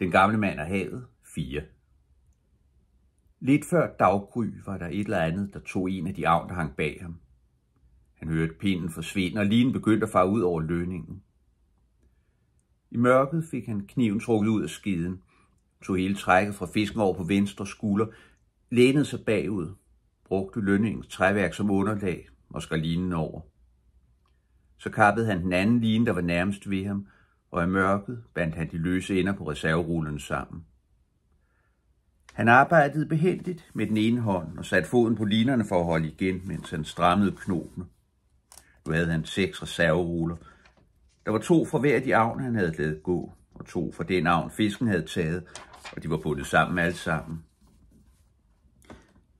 Den gamle mand og havet 4. Lidt før daggry var der et eller andet, der tog en af de avn, der hang bag ham. Han hørte pinden forsvinde, og lige begyndte at fare ud over lønningen. I mørket fik han kniven trukket ud af skiden, tog hele trækket fra fisken over på venstre skulder, lænede sig bagud, brugte lønningens træværk som underlag og skar linen over. Så kappede han den anden line, der var nærmest ved ham, og i mørket bandt han de løse ender på reserverullen sammen. Han arbejdede behendigt med den ene hånd og satte foden på linerne for at holde igen, mens han strammede knopene. Nu havde han seks reserveruller. Der var to fra hver af de avn, han havde lavet gå, og to fra den avn, fisken havde taget, og de var bundet sammen alle sammen.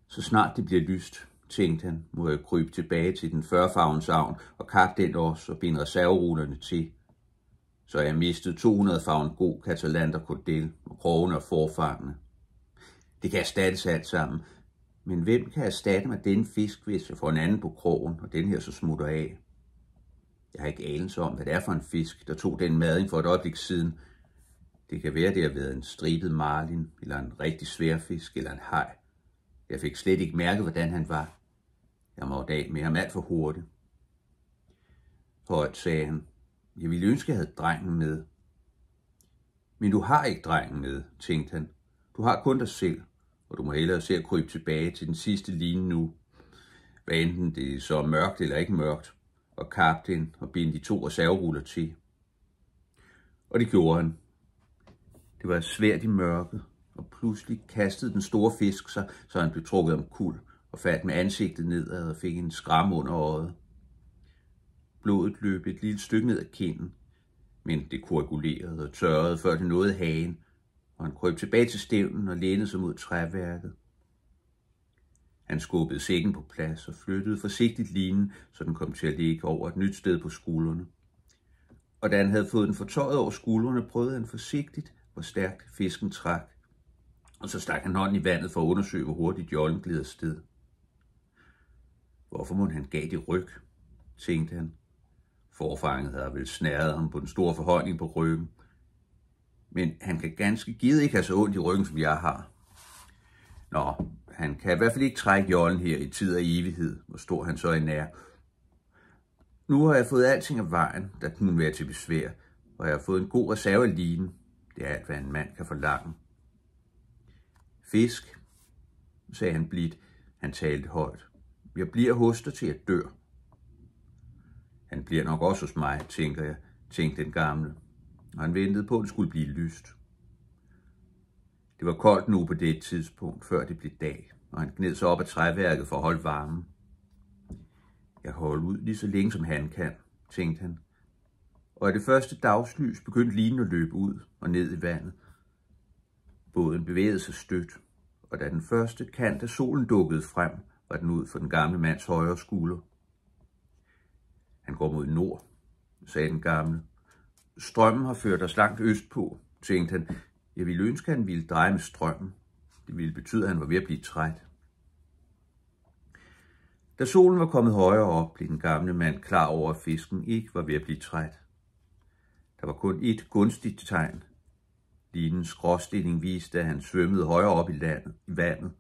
Så snart det bliver lyst, tænkte han, må jeg krybe tilbage til den 40 avn og kappe den også og binde reserverullerne til – så jeg mistede 200 farven god katalanter kordel og krogene og forfartene. Det kan erstattes alt sammen, men hvem kan erstatte mig den fisk, hvis jeg får en anden på krogen, og den her så smutter af? Jeg har ikke anelse om, hvad det er for en fisk, der tog den mading for et øjeblik siden. Det kan være, det har været en stribet marlin, eller en rigtig svær fisk, eller en haj. Jeg fik slet ikke mærke, hvordan han var. Jeg måtte af med ham alt for hurtigt. Højt sagde han, jeg ville ønske, jeg havde drengen med. Men du har ikke drengen med, tænkte han. Du har kun dig selv, og du må hellere se at krybe tilbage til den sidste line nu. Hvad enten det er så mørkt eller ikke mørkt, og kap den og binde de to reserveruller til. Og det gjorde han. Det var svært i mørket, og pludselig kastede den store fisk sig, så han blev trukket om kul og faldt med ansigtet nedad og fik en skram under øjet blodet løb et lille stykke ned ad kinden, men det koagulerede og tørrede, før det nåede hagen, og han krøb tilbage til stævnen og lænede sig mod træværket. Han skubbede sækken på plads og flyttede forsigtigt linen, så den kom til at ligge over et nyt sted på skuldrene. Og da han havde fået den fortøjet over skuldrene, prøvede han forsigtigt, hvor stærkt fisken trak. Og så stak han hånden i vandet for at undersøge, hvor hurtigt jollen glider sted. Hvorfor må han gav det ryg, tænkte han Forfanget havde vel snæret ham på den store forhøjning på ryggen, men han kan ganske givet ikke have så ondt i ryggen, som jeg har. Nå, han kan i hvert fald ikke trække jollen her i tid og evighed, hvor stor han så end er. Nu har jeg fået alting af vejen, der kunne være til besvær, og jeg har fået en god reserve af linen. Det er alt, hvad en mand kan forlange. Fisk, sagde han blidt. Han talte højt. Jeg bliver hoster til at dør. Han bliver nok også hos mig, tænker jeg, tænkte den gamle, og han ventede på, at det skulle blive lyst. Det var koldt nu på det tidspunkt, før det blev dag, og han gned sig op ad træværket for at holde varmen. Jeg holder ud lige så længe som han kan, tænkte han, og i det første dagslys begyndte linen at løbe ud og ned i vandet. Båden bevægede sig stødt, og da den første kant af solen dukkede frem, var den ud for den gamle mands højre skulder. Han går mod nord, sagde den gamle. Strømmen har ført os langt østpå, tænkte han. Jeg ville ønske, at han ville dreje med strømmen. Det ville betyde, at han var ved at blive træt. Da solen var kommet højere op, blev den gamle mand klar over, at fisken ikke var ved at blive træt. Der var kun et gunstigt tegn. Linens gråstilling viste, at han svømmede højere op i, landet, i vandet.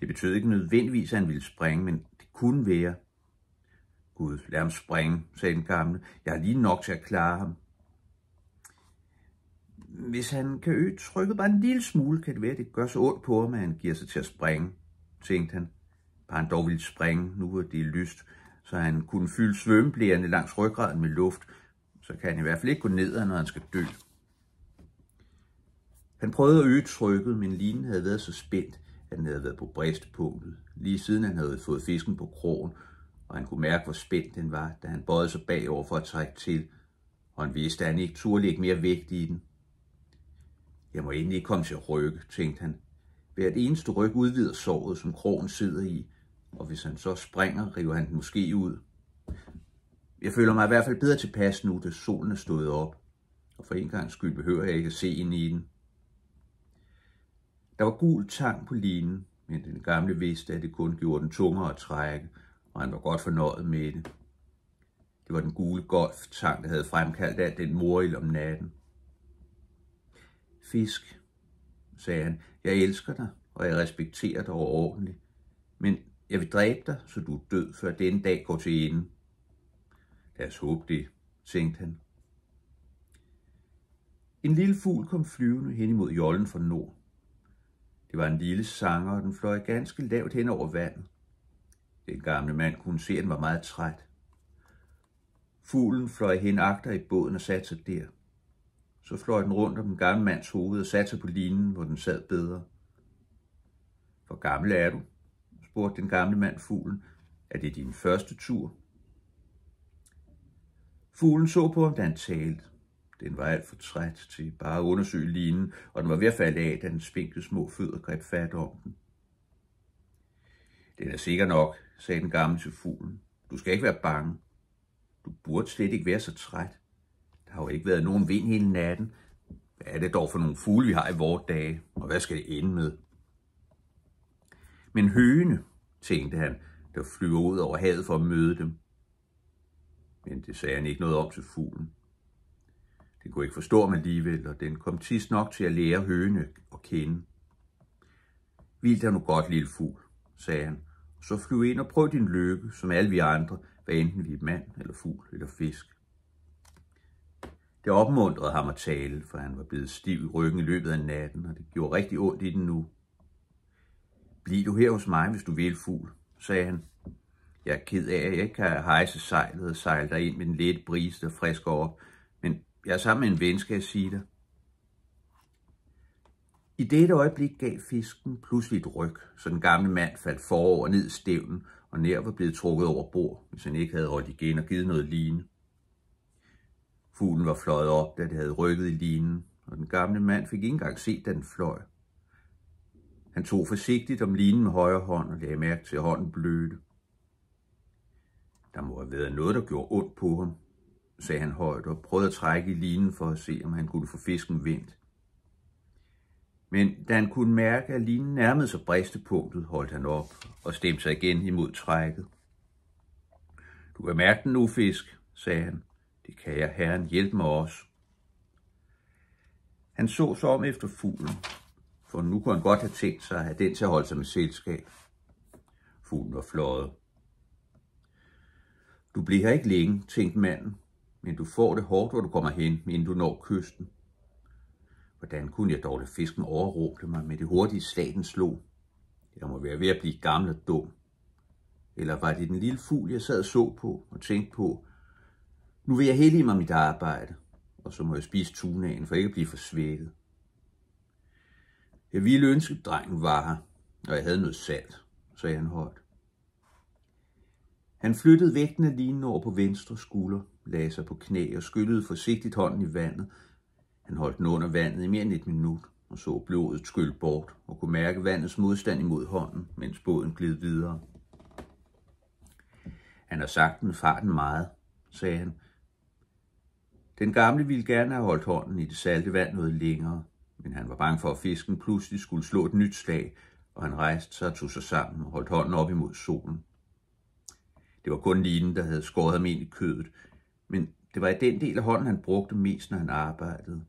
Det betød ikke nødvendigvis, at han ville springe, men det kunne være, Gud, lad ham springe, sagde den gamle. Jeg har lige nok til at klare ham. Hvis han kan øge trykket bare en lille smule, kan det være, at det gør så ondt på ham, at han giver sig til at springe, tænkte han. Bare han dog ville springe, nu hvor det er lyst, så han kunne fylde svømmeblærende langs ryggraden med luft, så kan han i hvert fald ikke gå ned, når han skal dø. Han prøvede at øge trykket, men linen havde været så spændt, at den havde været på bristepunktet. lige siden han havde fået fisken på krogen, og han kunne mærke, hvor spændt den var, da han bøjede sig bagover for at trække til, og han vidste, at han ikke turde lægge mere vægt i den. Jeg må endelig komme til at rykke, tænkte han. Hvert eneste ryg udvider såret, som krogen sidder i, og hvis han så springer, river han den måske ud. Jeg føler mig i hvert fald bedre tilpas nu, da solen er stået op, og for en gang skyld behøver jeg ikke at se ind i den. Der var gul tang på linen, men den gamle vidste, at det kun gjorde den tungere at trække – og han var godt fornøjet med det. Det var den gule golftang, der havde fremkaldt alt den moril om natten. Fisk, sagde han, jeg elsker dig, og jeg respekterer dig overordentligt, men jeg vil dræbe dig, så du er død, før denne dag går til ende. Lad os håbe det, tænkte han. En lille fugl kom flyvende hen imod jollen fra nord. Det var en lille sanger, og den fløj ganske lavt hen over vandet. Den gamle mand kunne se, at han var meget træt. Fuglen fløj hen agter i båden og satte sig der. Så fløj den rundt om den gamle mands hoved og satte sig på linen, hvor den sad bedre. Hvor gammel er du? spurgte den gamle mand fuglen. Er det din første tur? Fuglen så på ham, da han talte. Den var alt for træt til bare at undersøge linen, og den var ved at falde af, da den spinkle små fødder greb fat om den. Den er sikker nok, sagde den gamle til fuglen. Du skal ikke være bange. Du burde slet ikke være så træt. Der har jo ikke været nogen vind hele natten. Hvad er det dog for nogle fugle, vi har i vores dage, og hvad skal det ende med? Men høne, tænkte han, der flyver ud over havet for at møde dem. Men det sagde han ikke noget om til fuglen. Den kunne ikke forstå mig alligevel, og den kom tids nok til at lære høne at kende. Vil der nu godt, lille fugl, sagde han, så flyv ind og prøv din lykke, som alle vi andre, hvad enten vi er mand eller fugl eller fisk. Det opmuntrede ham at tale, for han var blevet stiv i ryggen i løbet af natten, og det gjorde rigtig ondt i den nu. Bliv du her hos mig, hvis du vil, fugl, sagde han. Jeg er ked af, at jeg ikke kan hejse sejlet og sejle dig ind med den lidt brise, der frisker op, men jeg er sammen med en ven, skal jeg sige dig. I dette øjeblik gav fisken pludselig et ryg, så den gamle mand faldt forover ned i stævnen, og nær var blevet trukket over bord, hvis han ikke havde holdt igen og givet noget line. Fuglen var fløjet op, da det havde rykket i linen, og den gamle mand fik ikke engang set, da den fløj. Han tog forsigtigt om linen med højre hånd og lagde mærke til, at hånden blødte. Der må have været noget, der gjorde ondt på ham, sagde han højt og prøvede at trække i linen for at se, om han kunne få fisken vendt. Men da han kunne mærke, at linen nærmede sig bristepunktet, holdt han op og stemte sig igen imod trækket. Du kan mærke den nu, fisk, sagde han. Det kan jeg, herren, hjælpe mig også. Han så sig om efter fuglen, for nu kunne han godt have tænkt sig, at have den til at holde sig med selskab. Fuglen var fløjet. Du bliver her ikke længe, tænkte manden, men du får det hårdt, hvor du kommer hen, inden du når kysten. Hvordan kunne jeg dog fisken overråbte mig med det hurtige slag, den slog? Jeg må være ved at blive gammel og dum. Eller var det den lille fugl, jeg sad og så på og tænkte på? Nu vil jeg hellige mig mit arbejde, og så må jeg spise tunaen for ikke at blive for svækket. Jeg ville ønske, at drengen var her, og jeg havde noget salt, sagde han højt. Han flyttede vægten af lignende over på venstre skulder, lagde sig på knæ og skyllede forsigtigt hånden i vandet, han holdt den under vandet i mere end et minut og så blodet skylle bort og kunne mærke vandets modstand imod hånden, mens båden gled videre. Han har sagt med farten meget, sagde han. Den gamle ville gerne have holdt hånden i det salte vand noget længere, men han var bange for, at fisken pludselig skulle slå et nyt slag, og han rejste sig og tog sig sammen og holdt hånden op imod solen. Det var kun linen, der havde skåret ham ind i kødet, men det var i den del af hånden, han brugte mest, når han arbejdede.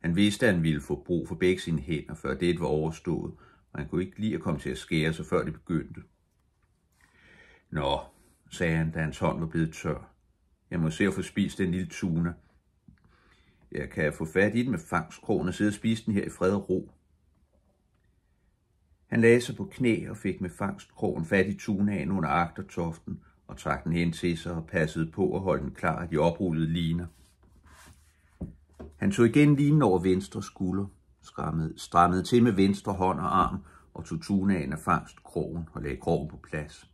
Han vidste, at han ville få brug for begge sine hænder, før det var overstået, og han kunne ikke lide at komme til at skære sig, før det begyndte. Nå, sagde han, da hans hånd var blevet tør. Jeg må se at få spist den lille tuna. Jeg kan få fat i den med fangskrogen og sidde og spise den her i fred og ro. Han lagde sig på knæ og fik med fangstkrogen fat i tunaen under agtertoften og trak den hen til sig og passede på at holde den klar i de oprullede liner. Han tog igen linen over venstre skulder, skrammede, strammede til med venstre hånd og arm og tog tunaen af fangst krogen og lagde krogen på plads.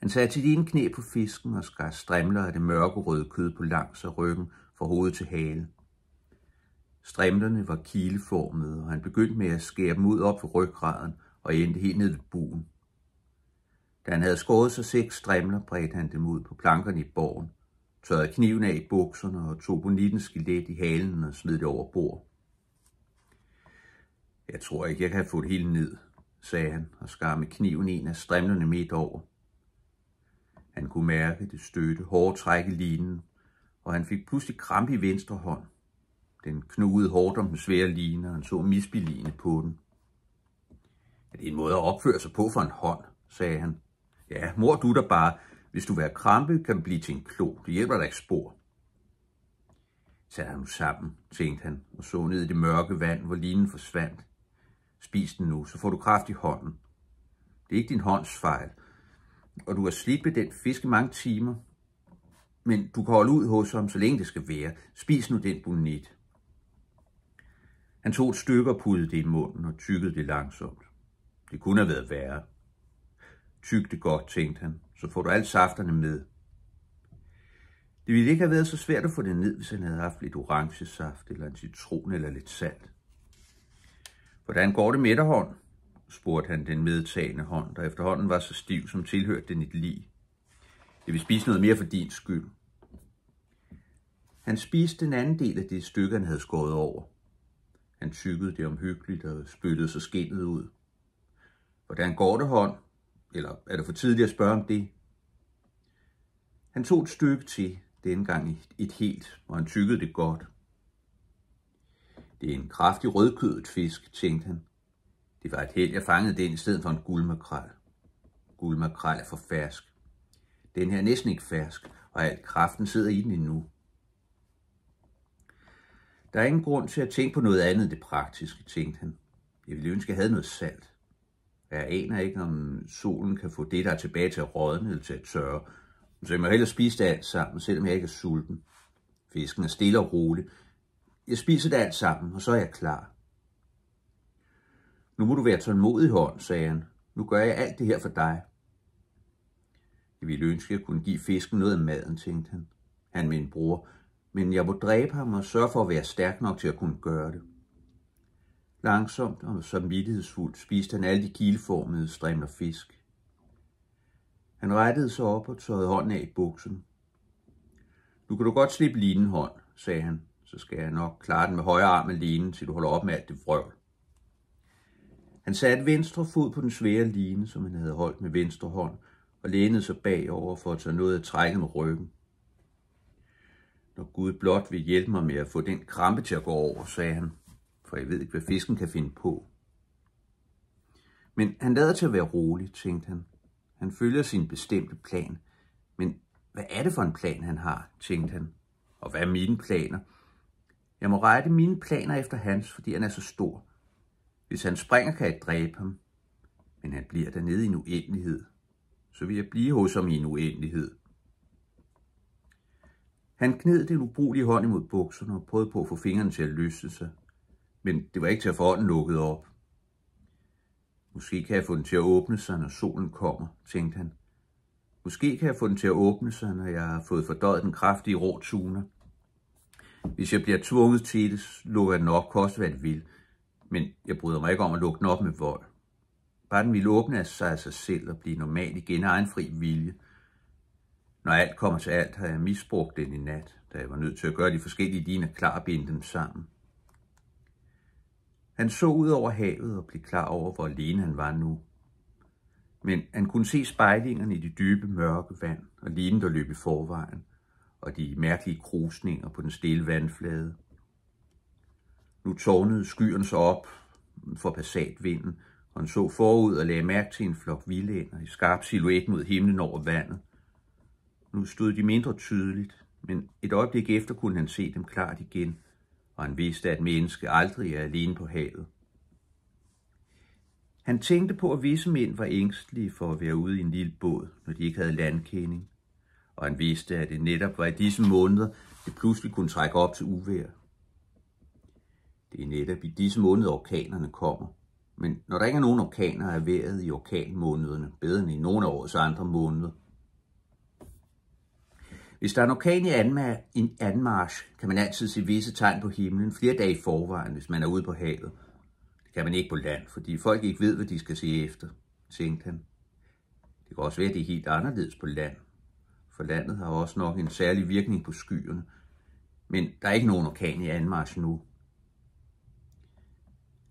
Han satte sit ene knæ på fisken og skar strimler af det mørkerøde kød på langs af ryggen fra hovedet til hale. Strimlerne var kileformede, og han begyndte med at skære dem ud op for ryggraden og endte helt ned ved buen. Da han havde skåret sig seks strimler, bredte han dem ud på plankerne i borgen tørrede kniven af i bukserne og tog bonitten skelet i halen og smed det over bord. Jeg tror ikke, jeg kan få det hele ned, sagde han og skar med kniven en af strimlerne midt over. Han kunne mærke det støtte, hårdt træk i linen, og han fik pludselig kramp i venstre hånd. Den knugede hårdt om den svære line, og han så misbilligende på den. Er det en måde at opføre sig på for en hånd, sagde han. Ja, mor du der bare, hvis du vil have krampe, kan du blive til en klo. Det hjælper dig ikke spor. Tag ham nu sammen, tænkte han, og så ned i det mørke vand, hvor linen forsvandt. Spis den nu, så får du kraft i hånden. Det er ikke din hånds fejl, og du har slidt med den fiske mange timer. Men du kan holde ud hos ham, så længe det skal være. Spis nu den bonit. Han tog et stykke og det i munden og tykkede det langsomt. Det kunne have været værre. Tyg det godt, tænkte han, så får du alt safterne med. Det ville ikke have været så svært at få det ned, hvis han havde haft lidt orangesaft eller en citron eller lidt salt. Hvordan går det med dig, hånd? spurgte han den medtagende hånd, der efterhånden var så stiv, som tilhørte den et lig. Jeg vil spise noget mere for din skyld. Han spiste den anden del af det stykke, han havde skåret over. Han tykkede det omhyggeligt og spyttede så skinnet ud. Hvordan går det, hånd? Eller er det for tidligt at spørge om det? Han tog et stykke til, dengang gang et helt, og han tykkede det godt. Det er en kraftig rødkødet fisk, tænkte han. Det var et held, jeg fangede den i stedet for en guldmakrel. Guldmakrel er for fersk. Den her er næsten ikke fersk, og alt kraften sidder i den endnu. Der er ingen grund til at tænke på noget andet end det praktiske, tænkte han. Jeg ville ønske, at jeg havde noget salt. Jeg aner ikke, om solen kan få det, der er tilbage til at rådne til at tørre. Så jeg må hellere spise det alt sammen, selvom jeg ikke er sulten. Fisken er stille og rolig. Jeg spiser det alt sammen, og så er jeg klar. Nu må du være tålmodig, hånd, sagde han. Nu gør jeg alt det her for dig. Jeg ville ønske, at jeg kunne give fisken noget af maden, tænkte han. Han min bror, men jeg må dræbe ham og sørge for at være stærk nok til at kunne gøre det. Langsomt og samvittighedsfuldt spiste han alle de kileformede strimler fisk. Han rettede sig op og tørrede hånden af i buksen. Nu kan du godt slippe linen hånd, sagde han. Så skal jeg nok klare den med højre arm alene, til du holder op med alt det vrøvl. Han satte venstre fod på den svære line, som han havde holdt med venstre hånd, og lænede sig bagover for at tage noget af trækket med ryggen. Når Gud blot vil hjælpe mig med at få den krampe til at gå over, sagde han, for jeg ved ikke, hvad fisken kan finde på. Men han lader til at være rolig, tænkte han. Han følger sin bestemte plan. Men hvad er det for en plan, han har, tænkte han. Og hvad er mine planer? Jeg må rette mine planer efter hans, fordi han er så stor. Hvis han springer, kan jeg dræbe ham. Men han bliver dernede i en uendelighed. Så vil jeg blive hos ham i en uendelighed. Han kned den ubrugelige hånd imod bukserne og prøvede på at få fingrene til at løse sig men det var ikke til at få ånden lukket op. Måske kan jeg få den til at åbne sig, når solen kommer, tænkte han. Måske kan jeg få den til at åbne sig, når jeg har fået fordøjet den kraftige rå tuner. Hvis jeg bliver tvunget til det, lukker den op, koste hvad det vil. Men jeg bryder mig ikke om at lukke den op med vold. Bare den vil åbne sig af sig selv og blive normal igen af egen fri vilje. Når alt kommer til alt, har jeg misbrugt den i nat, da jeg var nødt til at gøre de forskellige dine klar og binde dem sammen. Han så ud over havet og blev klar over, hvor alene han var nu. Men han kunne se spejlingerne i det dybe, mørke vand og lignende der løb i forvejen, og de mærkelige krusninger på den stille vandflade. Nu tårnede skyerne sig op for passatvinden, og han så forud og lagde mærke til en flok vildænder i skarp silhuet mod himlen over vandet. Nu stod de mindre tydeligt, men et øjeblik efter kunne han se dem klart igen – og han vidste, at menneske aldrig er alene på havet. Han tænkte på, at visse mænd var ængstelige for at være ude i en lille båd, når de ikke havde landkending, og han vidste, at det netop var i disse måneder, det pludselig kunne trække op til uvær. Det er netop i disse måneder, orkanerne kommer. Men når der ikke er nogen orkaner, er vejret i orkanmånederne bedre end i nogle af årets andre måneder – hvis der er en orkan i anmarsch, kan man altid se visse tegn på himlen flere dage i forvejen, hvis man er ude på havet. Det kan man ikke på land, fordi folk ikke ved, hvad de skal se efter, tænkte han. Det kan også være, at det er helt anderledes på land, for landet har også nok en særlig virkning på skyerne. Men der er ikke nogen orkan i anmarsch nu.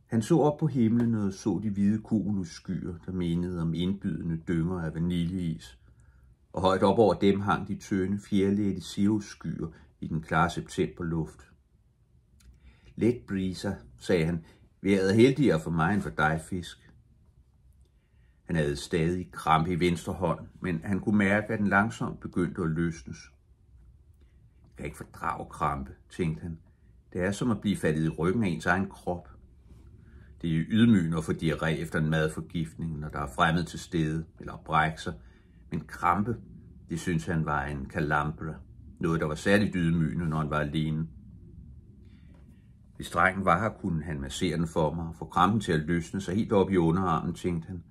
Han så op på himlen og så de hvide kugelus skyer, der mindede om indbydende dynger af vaniljeis – og højt op over dem hang de tynde, fjerlægte cirrusskyer i den klare septemberluft. Let briser, sagde han, vejret er heldigere for mig end for dig, fisk. Han havde stadig krampe i venstre hånd, men han kunne mærke, at den langsomt begyndte at løsnes. Jeg kan ikke fordrage krampe, tænkte han. Det er som at blive faldet i ryggen af ens egen krop. Det er ydmygende at få diarré efter en madforgiftning, når der er fremmed til stede eller brækser – en krampe. Det syntes han var en kalambre, noget der var særligt ydmygende, når han var alene. Hvis drengen var her, kunne han massere den for mig og få krampen til at løsne sig helt op i underarmen, tænkte han.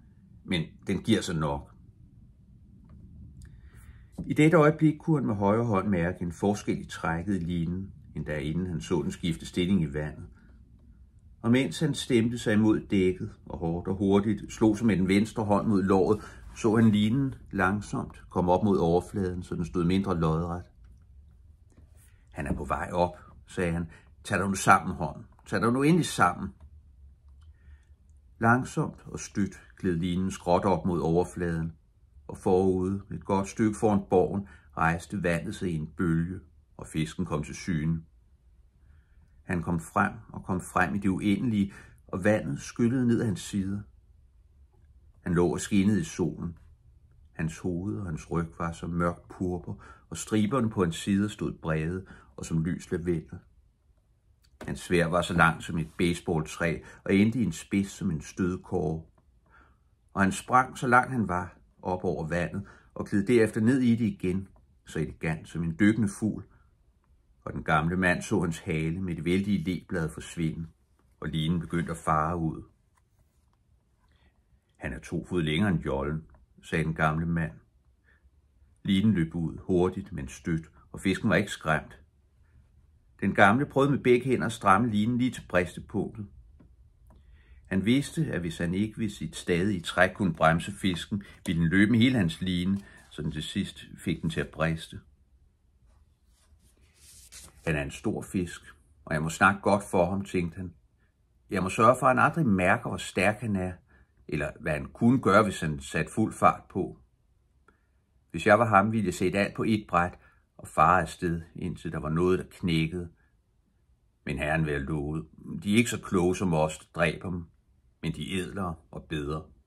Men den giver sig nok. I dette øjeblik kunne han med højre hånd mærke en forskel i trækket i linen, da inden han så den skifte stilling i vandet. Og mens han stemte sig imod dækket og hårdt og hurtigt, slog sig med den venstre hånd mod låret, så han linen langsomt komme op mod overfladen, så den stod mindre lodret. Han er på vej op, sagde han. Tag dig nu sammen, hånd. Tag dig nu endelig sammen. Langsomt og stødt gled linen skråt op mod overfladen, og forude, et godt stykke foran borgen, rejste vandet sig i en bølge, og fisken kom til syne. Han kom frem og kom frem i det uendelige, og vandet skyllede ned af hans sider. Han lå og skinnede i solen. Hans hoved og hans ryg var som mørk purpur, og striberne på hans side stod brede og som lys lavendel. Hans svær var så langt som et baseballtræ og endte i en spids som en stødkår. Og han sprang så langt han var op over vandet og gled derefter ned i det igen, så elegant som en dykkende fugl. Og den gamle mand så hans hale med det vældige leblad forsvinde, og linen begyndte at fare ud. Han er to fod længere end jollen, sagde den gamle mand. Linen løb ud hurtigt, men stødt, og fisken var ikke skræmt. Den gamle prøvede med begge hænder at stramme linen lige til bristepunktet. Han vidste, at hvis han ikke ved sit stadige træk kunne bremse fisken, ville den løbe med hele hans line, så den til sidst fik den til at briste. Han er en stor fisk, og jeg må snakke godt for ham, tænkte han. Jeg må sørge for, at han aldrig mærker, hvor stærk han er, eller hvad han kunne gøre, hvis han satte fuld fart på. Hvis jeg var ham, ville jeg sætte alt på et bræt og fare afsted, indtil der var noget, der knækkede. Men herren vil lovet, de er ikke så kloge som os, der dræber dem, men de er edlere og bedre.